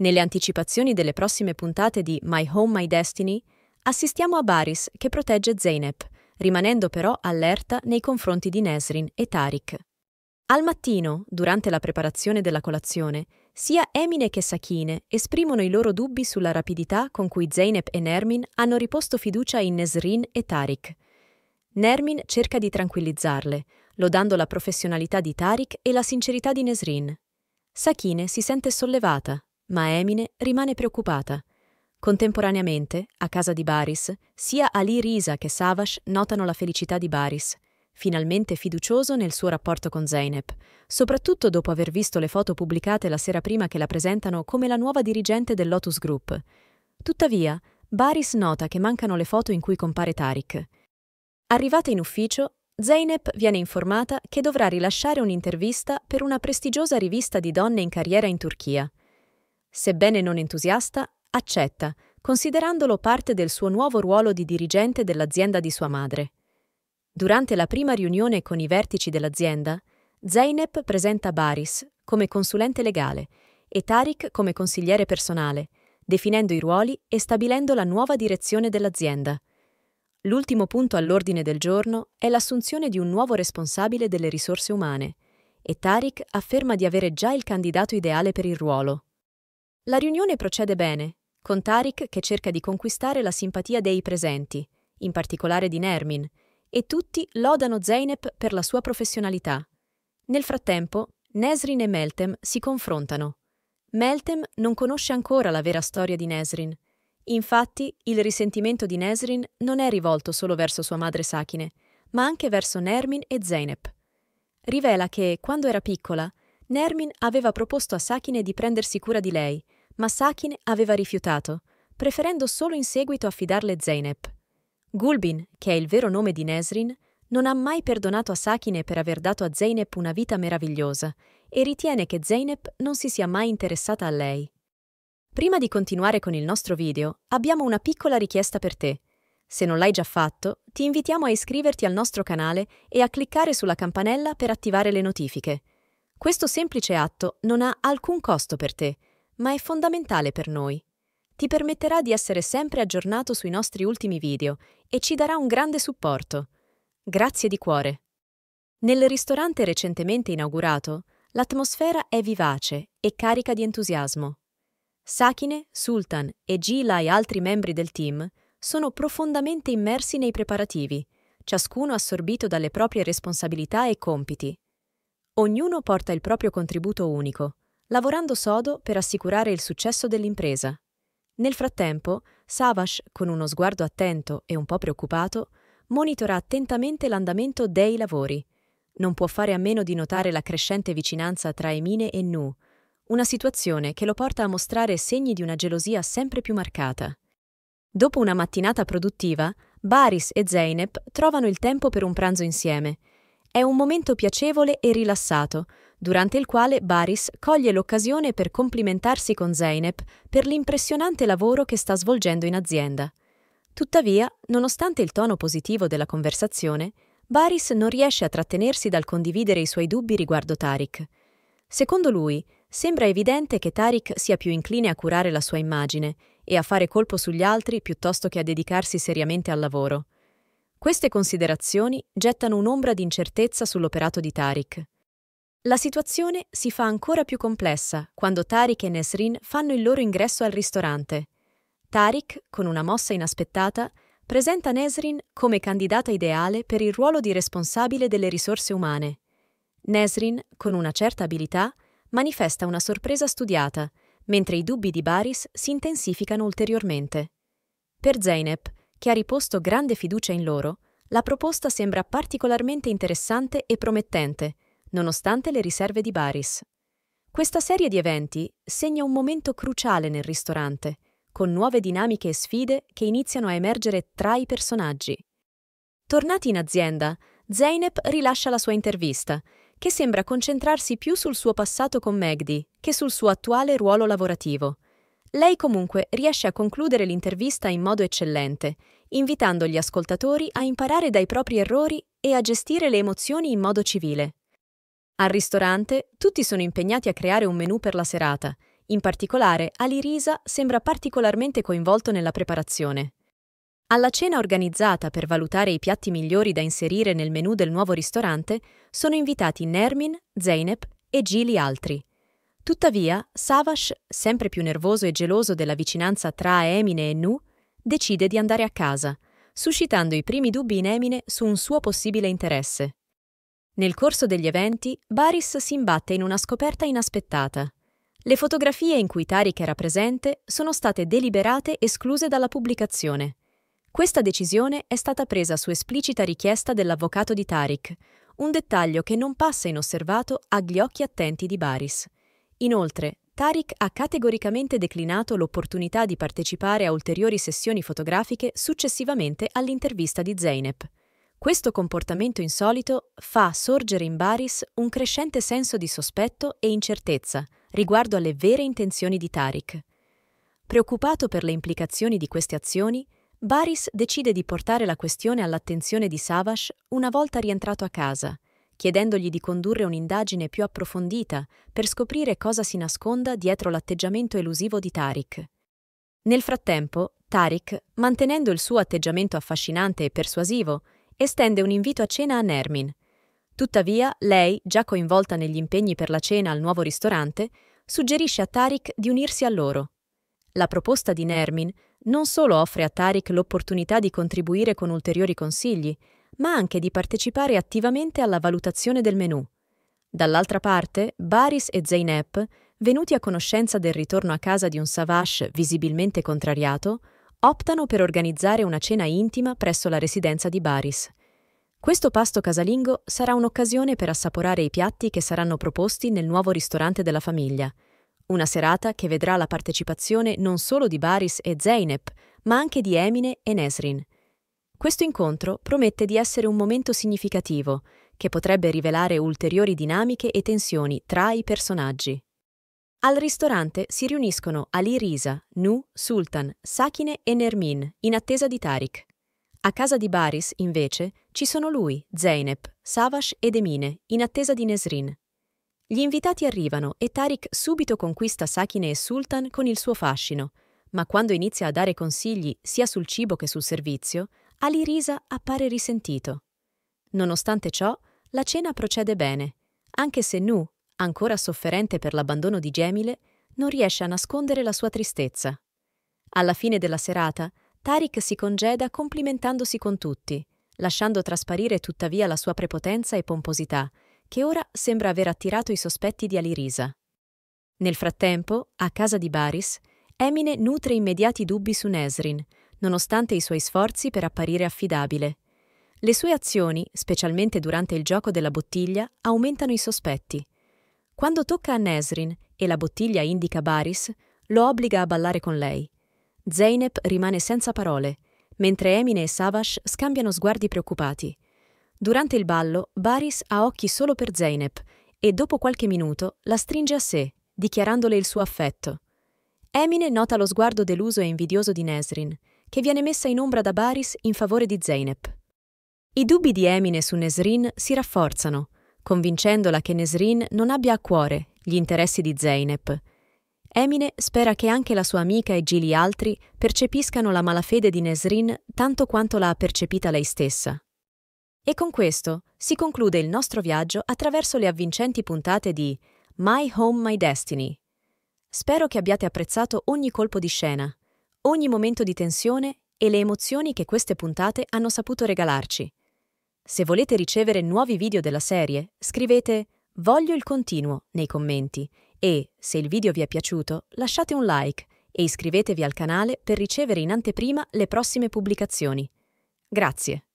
Nelle anticipazioni delle prossime puntate di My Home My Destiny, assistiamo a Baris che protegge Zeynep, rimanendo però allerta nei confronti di Nesrin e Tarik. Al mattino, durante la preparazione della colazione, sia Emine che Sakine esprimono i loro dubbi sulla rapidità con cui Zeynep e Nermin hanno riposto fiducia in Nesrin e Tarik. Nermin cerca di tranquillizzarle, lodando la professionalità di Tarik e la sincerità di Nesrin. Sakine si sente sollevata ma Emine rimane preoccupata. Contemporaneamente, a casa di Baris, sia Ali Risa che Savash notano la felicità di Baris, finalmente fiducioso nel suo rapporto con Zeynep, soprattutto dopo aver visto le foto pubblicate la sera prima che la presentano come la nuova dirigente del Lotus Group. Tuttavia, Baris nota che mancano le foto in cui compare Tariq. Arrivata in ufficio, Zeynep viene informata che dovrà rilasciare un'intervista per una prestigiosa rivista di donne in carriera in Turchia. Sebbene non entusiasta, accetta, considerandolo parte del suo nuovo ruolo di dirigente dell'azienda di sua madre. Durante la prima riunione con i vertici dell'azienda, Zeynep presenta Baris come consulente legale e Tariq come consigliere personale, definendo i ruoli e stabilendo la nuova direzione dell'azienda. L'ultimo punto all'ordine del giorno è l'assunzione di un nuovo responsabile delle risorse umane, e Tariq afferma di avere già il candidato ideale per il ruolo. La riunione procede bene, con Tarik che cerca di conquistare la simpatia dei presenti, in particolare di Nermin, e tutti lodano Zeynep per la sua professionalità. Nel frattempo, Nesrin e Meltem si confrontano. Meltem non conosce ancora la vera storia di Nesrin. Infatti, il risentimento di Nesrin non è rivolto solo verso sua madre Sakine, ma anche verso Nermin e Zeynep. Rivela che, quando era piccola, Nermin aveva proposto a Sakine di prendersi cura di lei, ma Sakin aveva rifiutato, preferendo solo in seguito affidarle Zeynep. Gulbin, che è il vero nome di Nesrin, non ha mai perdonato a Sakine per aver dato a Zeynep una vita meravigliosa e ritiene che Zeynep non si sia mai interessata a lei. Prima di continuare con il nostro video, abbiamo una piccola richiesta per te. Se non l'hai già fatto, ti invitiamo a iscriverti al nostro canale e a cliccare sulla campanella per attivare le notifiche. Questo semplice atto non ha alcun costo per te ma è fondamentale per noi. Ti permetterà di essere sempre aggiornato sui nostri ultimi video e ci darà un grande supporto. Grazie di cuore. Nel ristorante recentemente inaugurato, l'atmosfera è vivace e carica di entusiasmo. Sakine, Sultan e Gila e altri membri del team sono profondamente immersi nei preparativi, ciascuno assorbito dalle proprie responsabilità e compiti. Ognuno porta il proprio contributo unico, lavorando sodo per assicurare il successo dell'impresa. Nel frattempo, Savash, con uno sguardo attento e un po' preoccupato, monitora attentamente l'andamento dei lavori. Non può fare a meno di notare la crescente vicinanza tra Emine e Nu, una situazione che lo porta a mostrare segni di una gelosia sempre più marcata. Dopo una mattinata produttiva, Baris e Zeynep trovano il tempo per un pranzo insieme. È un momento piacevole e rilassato, durante il quale Baris coglie l'occasione per complimentarsi con Zeynep per l'impressionante lavoro che sta svolgendo in azienda. Tuttavia, nonostante il tono positivo della conversazione, Baris non riesce a trattenersi dal condividere i suoi dubbi riguardo Tarik. Secondo lui, sembra evidente che Tarik sia più incline a curare la sua immagine e a fare colpo sugli altri piuttosto che a dedicarsi seriamente al lavoro. Queste considerazioni gettano un'ombra di incertezza sull'operato di Tarik. La situazione si fa ancora più complessa quando Tariq e Nesrin fanno il loro ingresso al ristorante. Tariq, con una mossa inaspettata, presenta Nesrin come candidata ideale per il ruolo di responsabile delle risorse umane. Nesrin, con una certa abilità, manifesta una sorpresa studiata, mentre i dubbi di Baris si intensificano ulteriormente. Per Zeynep, che ha riposto grande fiducia in loro, la proposta sembra particolarmente interessante e promettente, nonostante le riserve di Baris. Questa serie di eventi segna un momento cruciale nel ristorante, con nuove dinamiche e sfide che iniziano a emergere tra i personaggi. Tornati in azienda, Zeynep rilascia la sua intervista, che sembra concentrarsi più sul suo passato con Magdi che sul suo attuale ruolo lavorativo. Lei comunque riesce a concludere l'intervista in modo eccellente, invitando gli ascoltatori a imparare dai propri errori e a gestire le emozioni in modo civile. Al ristorante tutti sono impegnati a creare un menù per la serata. In particolare, Ali Risa sembra particolarmente coinvolto nella preparazione. Alla cena organizzata per valutare i piatti migliori da inserire nel menù del nuovo ristorante sono invitati Nermin, Zeynep e Gili altri. Tuttavia, Savash, sempre più nervoso e geloso della vicinanza tra Emine e Nu, decide di andare a casa, suscitando i primi dubbi in Emine su un suo possibile interesse. Nel corso degli eventi, Baris si imbatte in una scoperta inaspettata. Le fotografie in cui Tarik era presente sono state deliberate escluse dalla pubblicazione. Questa decisione è stata presa su esplicita richiesta dell'avvocato di Tarik, un dettaglio che non passa inosservato agli occhi attenti di Baris. Inoltre, Tarik ha categoricamente declinato l'opportunità di partecipare a ulteriori sessioni fotografiche successivamente all'intervista di Zeynep. Questo comportamento insolito fa sorgere in Baris un crescente senso di sospetto e incertezza riguardo alle vere intenzioni di Tariq. Preoccupato per le implicazioni di queste azioni, Baris decide di portare la questione all'attenzione di Savash una volta rientrato a casa, chiedendogli di condurre un'indagine più approfondita per scoprire cosa si nasconda dietro l'atteggiamento elusivo di Tariq. Nel frattempo, Tariq, mantenendo il suo atteggiamento affascinante e persuasivo, estende un invito a cena a Nermin. Tuttavia, lei, già coinvolta negli impegni per la cena al nuovo ristorante, suggerisce a Tariq di unirsi a loro. La proposta di Nermin non solo offre a Tariq l'opportunità di contribuire con ulteriori consigli, ma anche di partecipare attivamente alla valutazione del menù. Dall'altra parte, Baris e Zeynep, venuti a conoscenza del ritorno a casa di un Savash visibilmente contrariato, optano per organizzare una cena intima presso la residenza di Baris. Questo pasto casalingo sarà un'occasione per assaporare i piatti che saranno proposti nel nuovo ristorante della famiglia. Una serata che vedrà la partecipazione non solo di Baris e Zeynep, ma anche di Emine e Nesrin. Questo incontro promette di essere un momento significativo, che potrebbe rivelare ulteriori dinamiche e tensioni tra i personaggi. Al ristorante si riuniscono Ali Risa, Nu, Sultan, Sakine e Nermin in attesa di Tariq. A casa di Baris, invece, ci sono lui, Zeynep, Savash ed Emine in attesa di Nesrin. Gli invitati arrivano e Tariq subito conquista Sakine e Sultan con il suo fascino, ma quando inizia a dare consigli sia sul cibo che sul servizio, Ali Risa appare risentito. Nonostante ciò, la cena procede bene, anche se Nu, ancora sofferente per l'abbandono di Gemile, non riesce a nascondere la sua tristezza. Alla fine della serata, Tariq si congeda complimentandosi con tutti, lasciando trasparire tuttavia la sua prepotenza e pomposità, che ora sembra aver attirato i sospetti di Alirisa. Nel frattempo, a casa di Baris, Emine nutre immediati dubbi su Nesrin, nonostante i suoi sforzi per apparire affidabile. Le sue azioni, specialmente durante il gioco della bottiglia, aumentano i sospetti – quando tocca a Nesrin e la bottiglia indica Baris, lo obbliga a ballare con lei. Zeynep rimane senza parole, mentre Emine e Savash scambiano sguardi preoccupati. Durante il ballo, Baris ha occhi solo per Zeynep e dopo qualche minuto la stringe a sé, dichiarandole il suo affetto. Emine nota lo sguardo deluso e invidioso di Nesrin, che viene messa in ombra da Baris in favore di Zeynep. I dubbi di Emine su Nesrin si rafforzano, convincendola che Nesrin non abbia a cuore gli interessi di Zeynep. Emine spera che anche la sua amica e Gili altri percepiscano la malafede di Nesrin tanto quanto l'ha percepita lei stessa. E con questo si conclude il nostro viaggio attraverso le avvincenti puntate di My Home, My Destiny. Spero che abbiate apprezzato ogni colpo di scena, ogni momento di tensione e le emozioni che queste puntate hanno saputo regalarci. Se volete ricevere nuovi video della serie, scrivete Voglio il continuo nei commenti e, se il video vi è piaciuto, lasciate un like e iscrivetevi al canale per ricevere in anteprima le prossime pubblicazioni. Grazie.